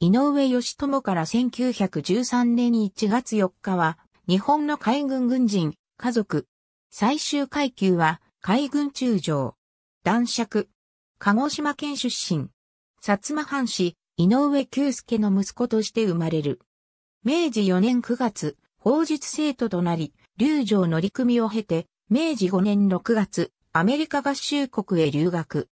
井上義友から1913年1月4日は、日本の海軍軍人、家族。最終階級は、海軍中将。男爵。鹿児島県出身。薩摩藩士、井上久介の息子として生まれる。明治4年9月、法術生徒となり、流城乗り組みを経て、明治5年6月、アメリカ合衆国へ留学。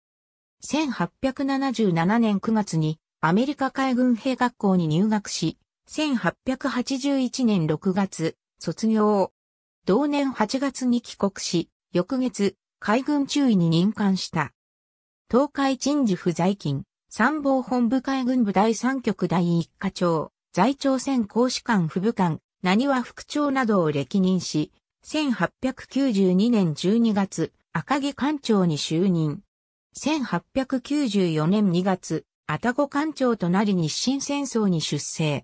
1877年9月にアメリカ海軍兵学校に入学し、1881年6月、卒業。同年8月に帰国し、翌月、海軍中尉に任官した。東海鎮守府在勤、参謀本部海軍部第三局第一課長、在朝鮮公使館副部官、何は副長などを歴任し、1892年12月、赤木艦長に就任。1894年2月、アタゴ艦長となり日清戦争に出征。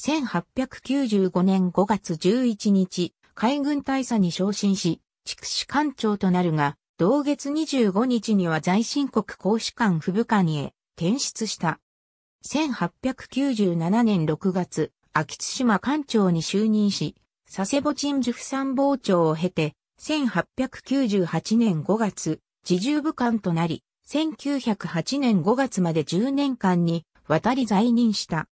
1895年5月11日、海軍大佐に昇進し、畜紫艦長となるが、同月25日には在新国公使館副部官へ転出した。1897年6月、秋津島艦長に就任し、佐世保鎮守府参謀長を経て、1898年5月、自重部官となり、1908年5月まで10年間に渡り在任した。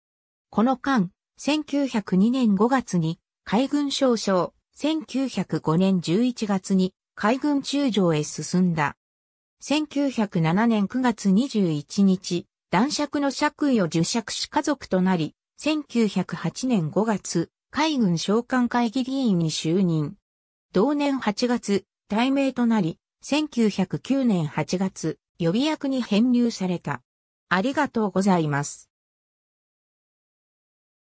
この間、1902年5月に海軍少将、1905年11月に海軍中将へ進んだ。1907年9月21日、男爵の爵位を受爵し家族となり、1908年5月、海軍召喚会議議員に就任。同年8月、大名となり、1909年8月、予備役に編入された。ありがとうございます。